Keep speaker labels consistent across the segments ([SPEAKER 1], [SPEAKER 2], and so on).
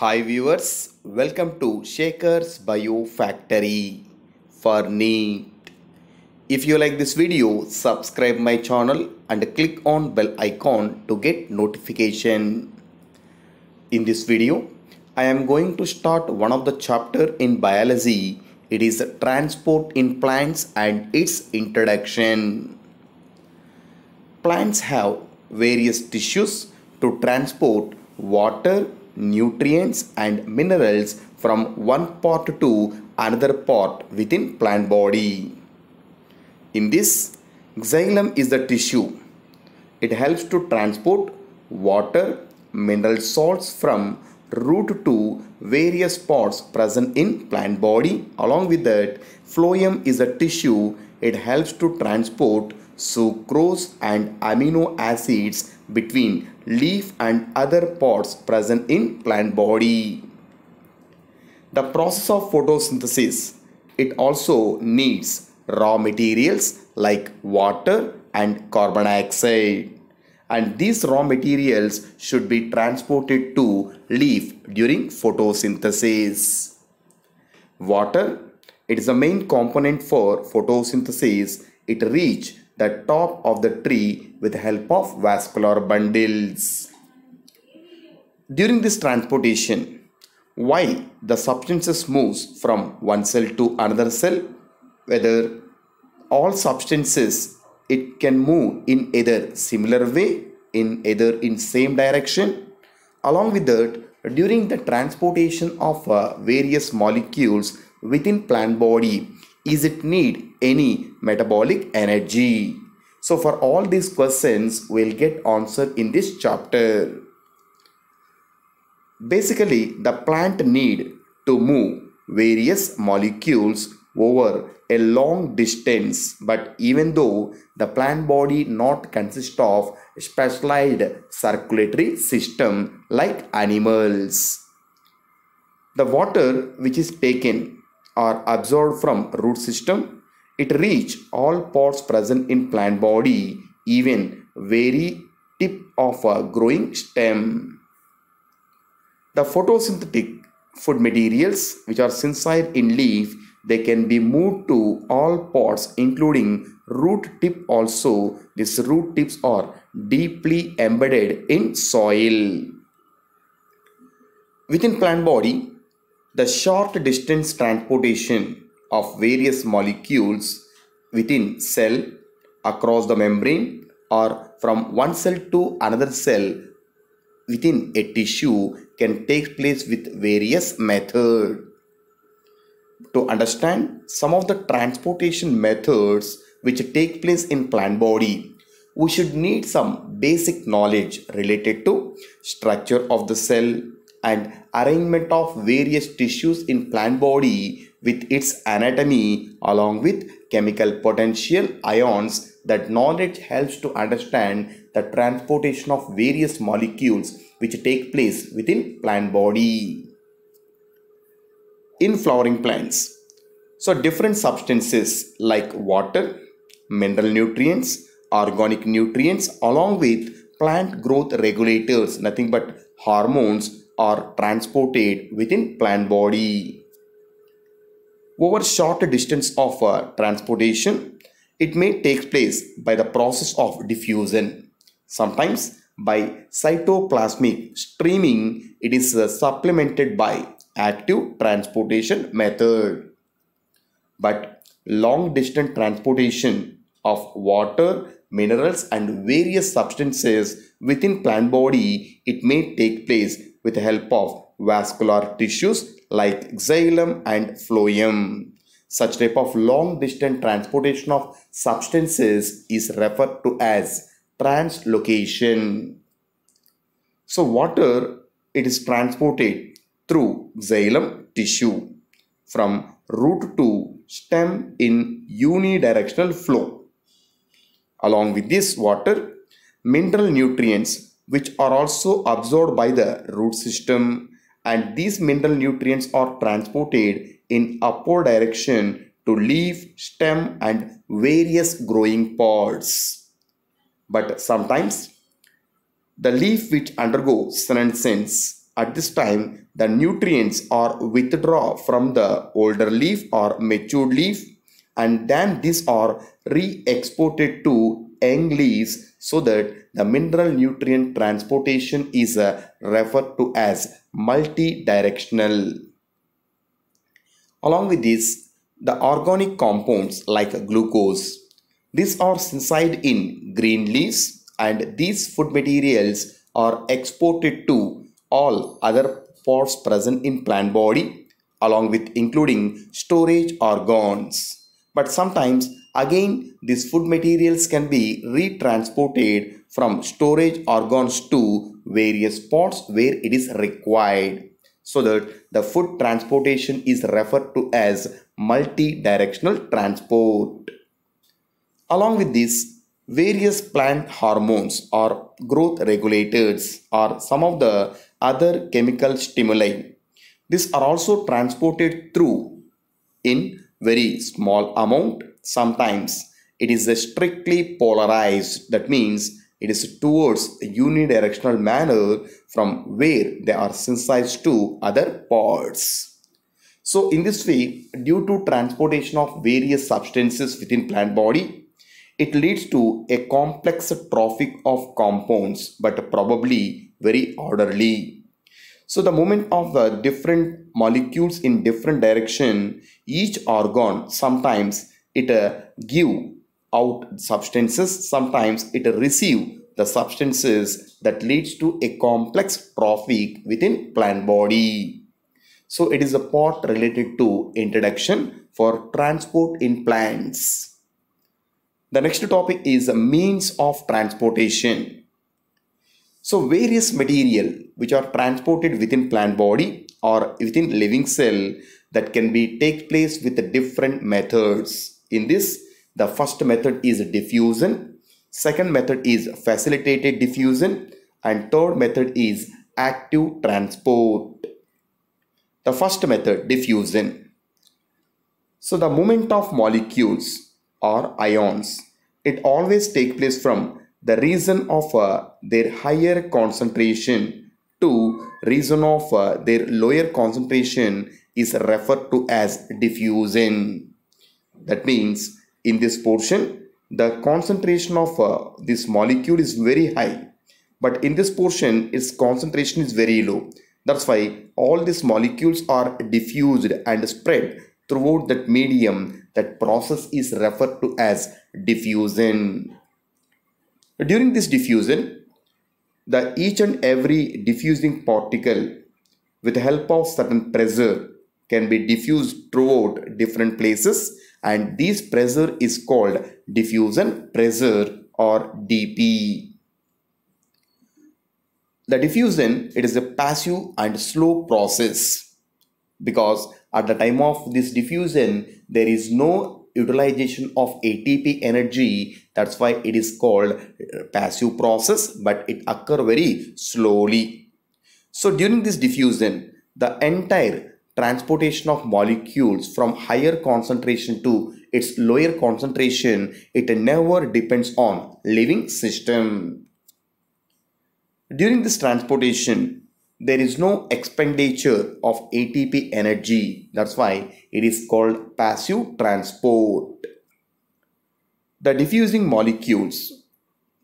[SPEAKER 1] Hi viewers, welcome to Shaker's Bio Factory for NEET. If you like this video, subscribe my channel and click on bell icon to get notification. In this video, I am going to start one of the chapter in biology. It is transport in plants and its introduction. Plants have various tissues to transport water nutrients and minerals from one part to another part within plant body. In this, xylem is the tissue. It helps to transport water, mineral salts from root to various parts present in plant body. Along with that, phloem is a tissue. It helps to transport sucrose and amino acids between leaf and other pods present in plant body. The process of photosynthesis, it also needs raw materials like water and carbon dioxide. And these raw materials should be transported to leaf during photosynthesis. Water, it is the main component for photosynthesis. It reach the top of the tree with the help of vascular bundles. During this transportation, why the substances moves from one cell to another cell? Whether all substances it can move in either similar way, in either in same direction. Along with that, during the transportation of uh, various molecules within plant body, is it need any metabolic energy? So for all these questions we'll get answer in this chapter. Basically the plant need to move various molecules over a long distance but even though the plant body not consist of specialized circulatory system like animals the water which is taken are absorbed from root system. It reach all parts present in plant body, even very tip of a growing stem. The photosynthetic food materials which are inside in leaf, they can be moved to all parts including root tip also. These root tips are deeply embedded in soil. Within plant body, the short distance transportation of various molecules within cell across the membrane or from one cell to another cell within a tissue can take place with various methods. To understand some of the transportation methods which take place in plant body, we should need some basic knowledge related to structure of the cell, and arrangement of various tissues in plant body with its anatomy along with chemical potential ions that knowledge helps to understand the transportation of various molecules which take place within plant body in flowering plants so different substances like water mineral nutrients organic nutrients along with plant growth regulators nothing but hormones are transported within plant body. Over short distance of uh, transportation, it may take place by the process of diffusion. Sometimes by cytoplasmic streaming, it is uh, supplemented by active transportation method. But long distance transportation of water, minerals and various substances within plant body, it may take place with the help of vascular tissues like xylem and phloem. Such type of long distance transportation of substances is referred to as translocation. So water, it is transported through xylem tissue from root to stem in unidirectional flow. Along with this water, mineral nutrients which are also absorbed by the root system and these mineral nutrients are transported in upward direction to leaf, stem and various growing parts. But sometimes the leaf which undergoes senescence at this time the nutrients are withdraw from the older leaf or matured leaf and then these are re-exported to young leaves so that the mineral nutrient transportation is uh, referred to as multidirectional. Along with this, the organic compounds like glucose. These are inside in green leaves and these food materials are exported to all other parts present in plant body along with including storage organs. But sometimes Again, these food materials can be retransported from storage organs to various spots where it is required so that the food transportation is referred to as multi-directional transport. Along with this, various plant hormones or growth regulators or some of the other chemical stimuli. These are also transported through in very small amount sometimes it is strictly polarized that means it is towards a unidirectional manner from where they are synthesized to other parts. So in this way, due to transportation of various substances within plant body, it leads to a complex traffic of compounds, but probably very orderly. So the movement of the different molecules in different direction, each organ sometimes it uh, give out substances sometimes it receive the substances that leads to a complex trophic within plant body so it is a part related to introduction for transport in plants the next topic is the means of transportation so various material which are transported within plant body or within living cell that can be take place with different methods in this, the first method is diffusion, second method is facilitated diffusion, and third method is active transport. The first method, diffusion. So the movement of molecules or ions, it always take place from the reason of uh, their higher concentration to reason of uh, their lower concentration is referred to as diffusion. That means in this portion, the concentration of uh, this molecule is very high. But in this portion, its concentration is very low. That's why all these molecules are diffused and spread throughout that medium. That process is referred to as diffusion. During this diffusion, the each and every diffusing particle with the help of certain pressure can be diffused throughout different places and this pressure is called diffusion pressure or DP. The diffusion, it is a passive and slow process because at the time of this diffusion, there is no utilization of ATP energy. That's why it is called uh, passive process, but it occur very slowly. So during this diffusion, the entire transportation of molecules from higher concentration to its lower concentration, it never depends on living system. During this transportation, there is no expenditure of ATP energy. That's why it is called passive transport. The diffusing molecules,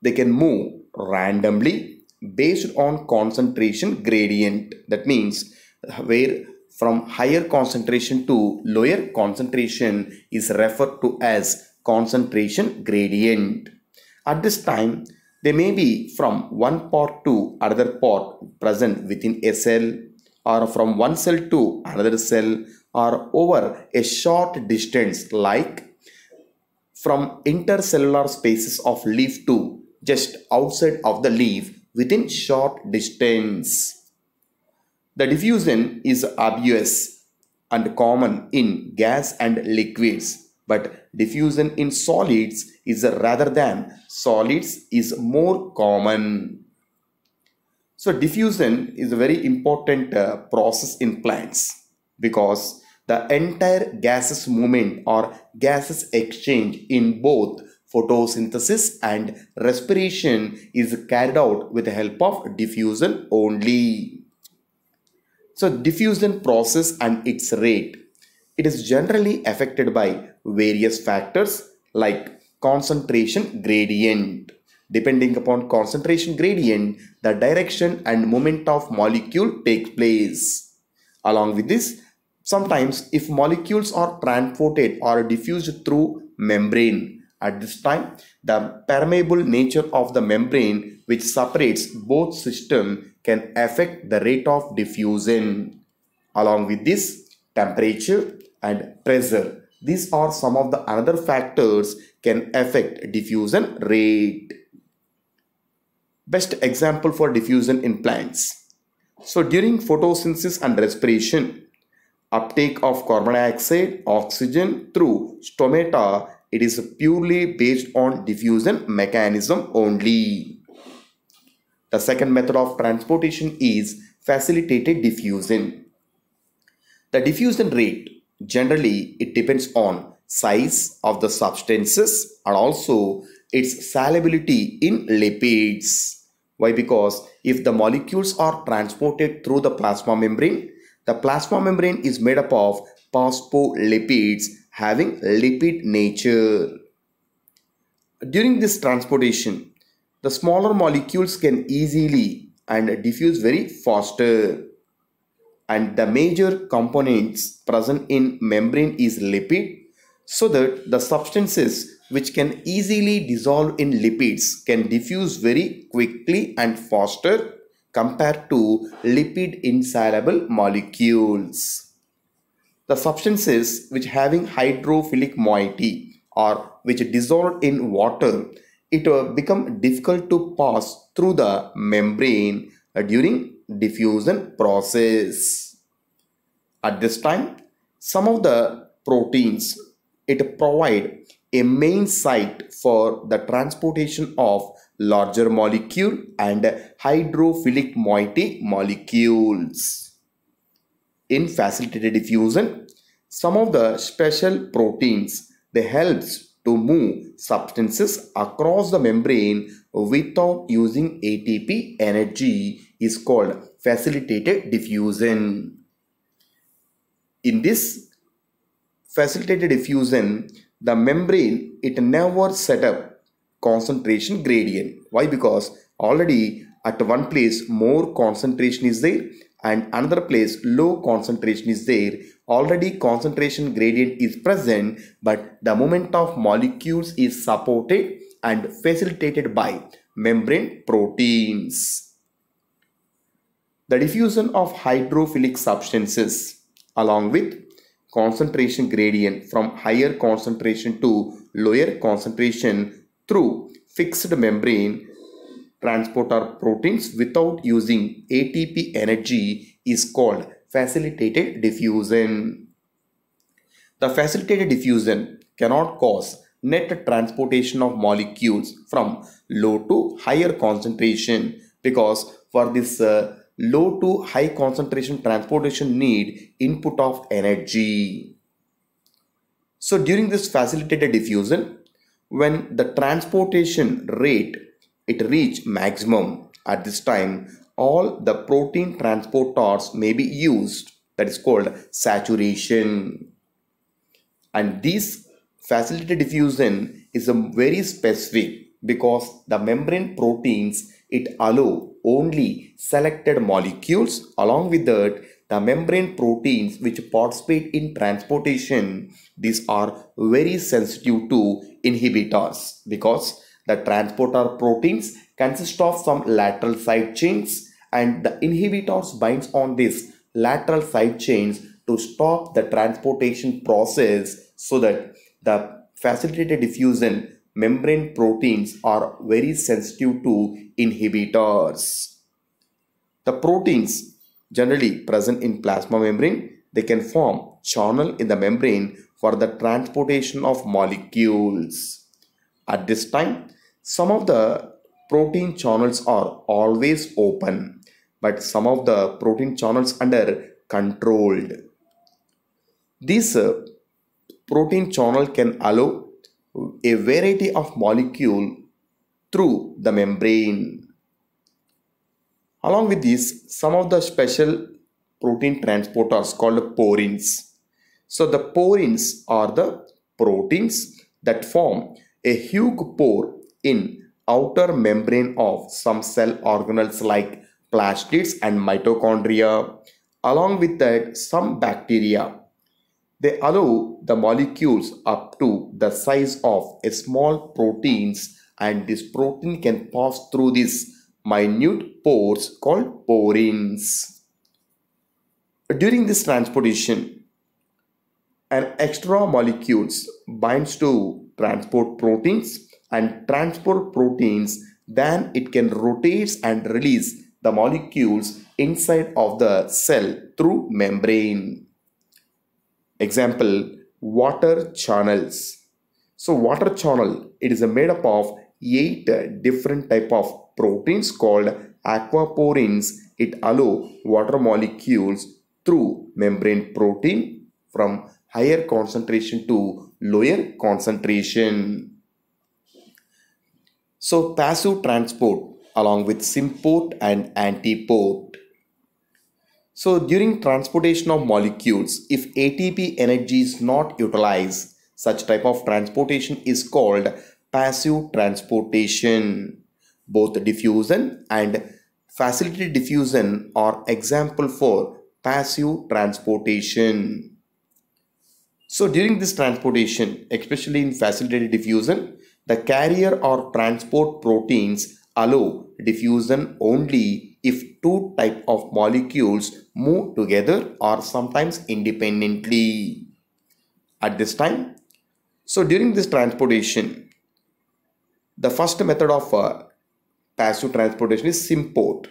[SPEAKER 1] they can move randomly based on concentration gradient. That means where from higher concentration to lower concentration is referred to as concentration gradient. At this time, they may be from one pot to another pot present within a cell or from one cell to another cell or over a short distance like from intercellular spaces of leaf to just outside of the leaf within short distance. The diffusion is obvious and common in gas and liquids but diffusion in solids is rather than solids is more common. So diffusion is a very important uh, process in plants because the entire gases movement or gases exchange in both photosynthesis and respiration is carried out with the help of diffusion only. So diffusion process and its rate. It is generally affected by various factors like concentration gradient. Depending upon concentration gradient, the direction and moment of molecule take place. Along with this, sometimes if molecules are transported or diffused through membrane, at this time, the permeable nature of the membrane which separates both system can affect the rate of diffusion along with this temperature and pressure. These are some of the other factors can affect diffusion rate. Best example for diffusion in plants. So during photosynthesis and respiration, uptake of carbon dioxide, oxygen through stomata, it is purely based on diffusion mechanism only. The second method of transportation is facilitated diffusion. The diffusion rate generally it depends on size of the substances and also its solubility in lipids. Why? Because if the molecules are transported through the plasma membrane, the plasma membrane is made up of phospholipids having lipid nature. During this transportation, the smaller molecules can easily and diffuse very faster and the major components present in membrane is lipid so that the substances which can easily dissolve in lipids can diffuse very quickly and faster compared to lipid insoluble molecules. The substances which having hydrophilic moiety or which dissolve in water it will uh, become difficult to pass through the membrane uh, during diffusion process. At this time, some of the proteins it provide a main site for the transportation of larger molecule and hydrophilic moiety molecules. In facilitated diffusion, some of the special proteins they helps to move substances across the membrane without using ATP energy is called facilitated diffusion. In this facilitated diffusion, the membrane it never set up concentration gradient. Why? Because already at one place more concentration is there and another place low concentration is there already concentration gradient is present but the movement of molecules is supported and facilitated by membrane proteins. The diffusion of hydrophilic substances along with concentration gradient from higher concentration to lower concentration through fixed membrane transporter proteins without using ATP energy is called facilitated diffusion. The facilitated diffusion cannot cause net transportation of molecules from low to higher concentration because for this uh, low to high concentration transportation need input of energy. So during this facilitated diffusion, when the transportation rate it reach maximum at this time all the protein transporters may be used that is called saturation and this facilitated diffusion is a very specific because the membrane proteins it allow only selected molecules along with that the membrane proteins which participate in transportation these are very sensitive to inhibitors because the transporter proteins consist of some lateral side chains and the inhibitors binds on these lateral side chains to stop the transportation process so that the facilitated diffusion membrane proteins are very sensitive to inhibitors. The proteins generally present in plasma membrane, they can form channel in the membrane for the transportation of molecules. At this time, some of the protein channels are always open but some of the protein channels under controlled. This uh, protein channel can allow a variety of molecule through the membrane. Along with this, some of the special protein transporters called porins. So the porins are the proteins that form a huge pore in outer membrane of some cell organelles like plastids and mitochondria. Along with that, some bacteria. They allow the molecules up to the size of small proteins and this protein can pass through these minute pores called porins. During this transportation, an extra molecules binds to transport proteins and transport proteins then it can rotate and release the molecules inside of the cell through membrane. Example, water channels. So water channel, it is made up of eight different type of proteins called aquaporins. It allow water molecules through membrane protein from higher concentration to lower concentration. So passive transport along with symport and ANTIPORT. So during transportation of molecules, if ATP energy is not utilized, such type of transportation is called passive transportation. Both diffusion and facility diffusion are example for passive transportation. So during this transportation, especially in facilitated diffusion, the carrier or transport proteins allow diffusion only if two type of molecules move together or sometimes independently at this time. So during this transportation, the first method of uh, passive transportation is symport.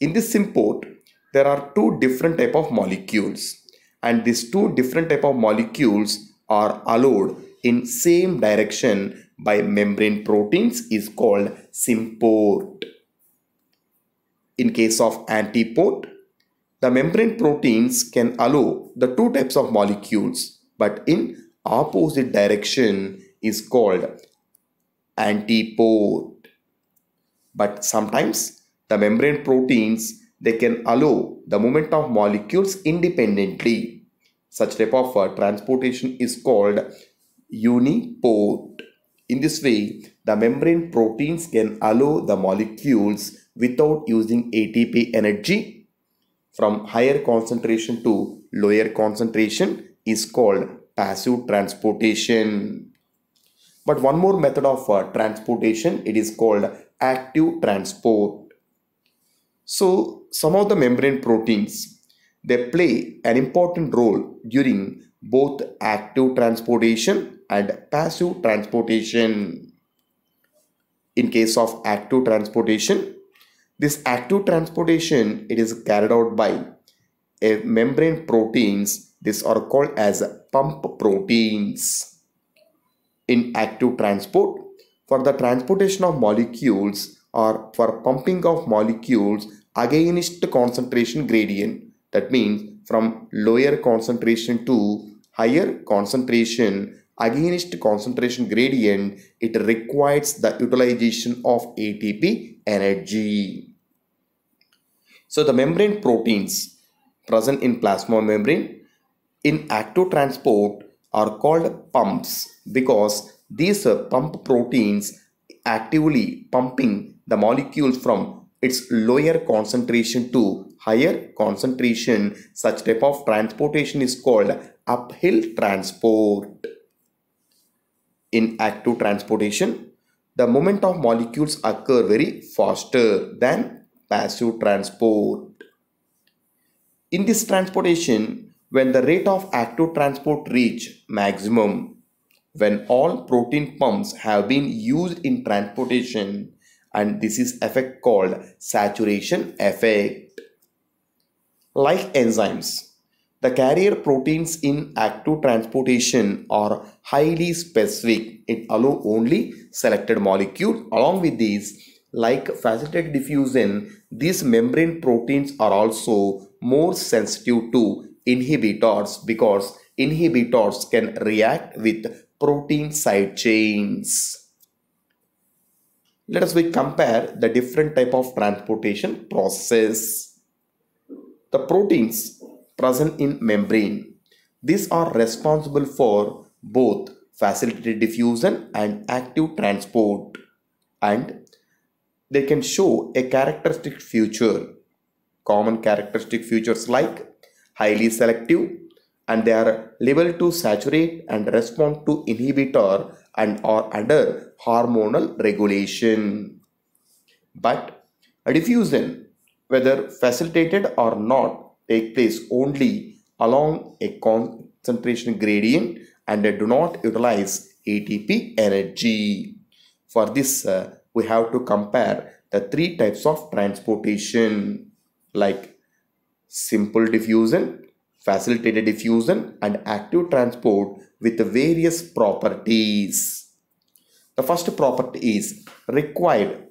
[SPEAKER 1] In this symport, there are two different type of molecules and these two different type of molecules are allowed in same direction by membrane proteins is called symport. In case of antiport, the membrane proteins can allow the two types of molecules but in opposite direction is called antiport. But sometimes the membrane proteins they can allow the movement of molecules independently. Such type of uh, transportation is called uniport. In this way, the membrane proteins can allow the molecules without using ATP energy from higher concentration to lower concentration is called passive transportation. But one more method of uh, transportation, it is called active transport. So some of the membrane proteins, they play an important role during both active transportation and passive transportation. In case of active transportation, this active transportation it is carried out by a membrane proteins. These are called as pump proteins. In active transport, for the transportation of molecules or for pumping of molecules against concentration gradient. That means from lower concentration to higher concentration against concentration gradient, it requires the utilization of ATP energy. So the membrane proteins present in plasma membrane in active transport are called pumps because these pump proteins actively pumping the molecules from its lower concentration to higher concentration such type of transportation is called uphill transport in active transportation, the movement of molecules occur very faster than passive transport. In this transportation, when the rate of active transport reach maximum, when all protein pumps have been used in transportation and this is effect called saturation effect. Like enzymes, the carrier proteins in active transportation are highly specific. It allow only selected molecule. Along with these, like facilitated diffusion, these membrane proteins are also more sensitive to inhibitors because inhibitors can react with protein side chains. Let us we compare the different type of transportation process. The proteins present in membrane. These are responsible for both facilitated diffusion and active transport and they can show a characteristic feature. Common characteristic features like highly selective and they are liable to saturate and respond to inhibitor and are under hormonal regulation. But diffusion, whether facilitated or not, take place only along a concentration gradient and do not utilize ATP energy. For this, uh, we have to compare the three types of transportation like simple diffusion, facilitated diffusion and active transport with various properties. The first property is required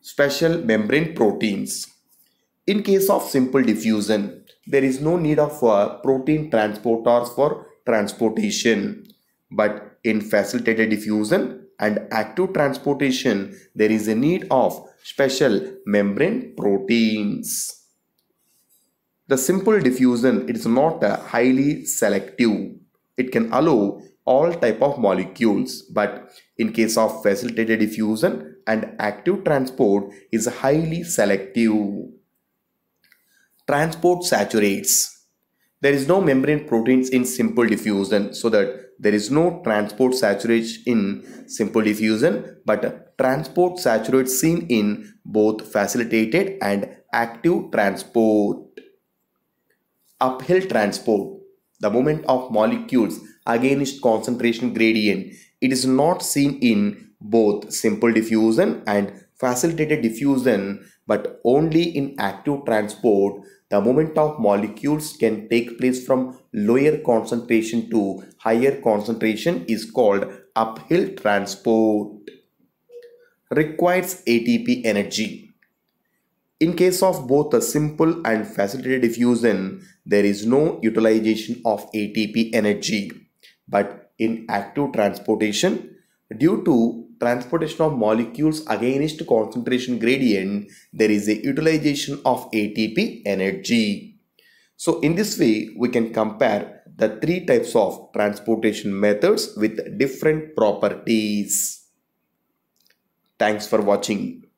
[SPEAKER 1] special membrane proteins. In case of simple diffusion, there is no need of uh, protein transporters for transportation. But in facilitated diffusion and active transportation, there is a need of special membrane proteins. The simple diffusion it is not uh, highly selective. It can allow all type of molecules but in case of facilitated diffusion and active transport is highly selective transport saturates. There is no membrane proteins in simple diffusion so that there is no transport saturation in simple diffusion but transport saturates seen in both facilitated and active transport. Uphill transport, the movement of molecules against concentration gradient. It is not seen in both simple diffusion and facilitated diffusion but only in active transport the movement of molecules can take place from lower concentration to higher concentration is called uphill transport. Requires ATP energy. In case of both a simple and facilitated diffusion, there is no utilization of ATP energy. But in active transportation, due to transportation of molecules against concentration gradient, there is a utilization of ATP energy. So in this way, we can compare the three types of transportation methods with different properties. Thanks for watching.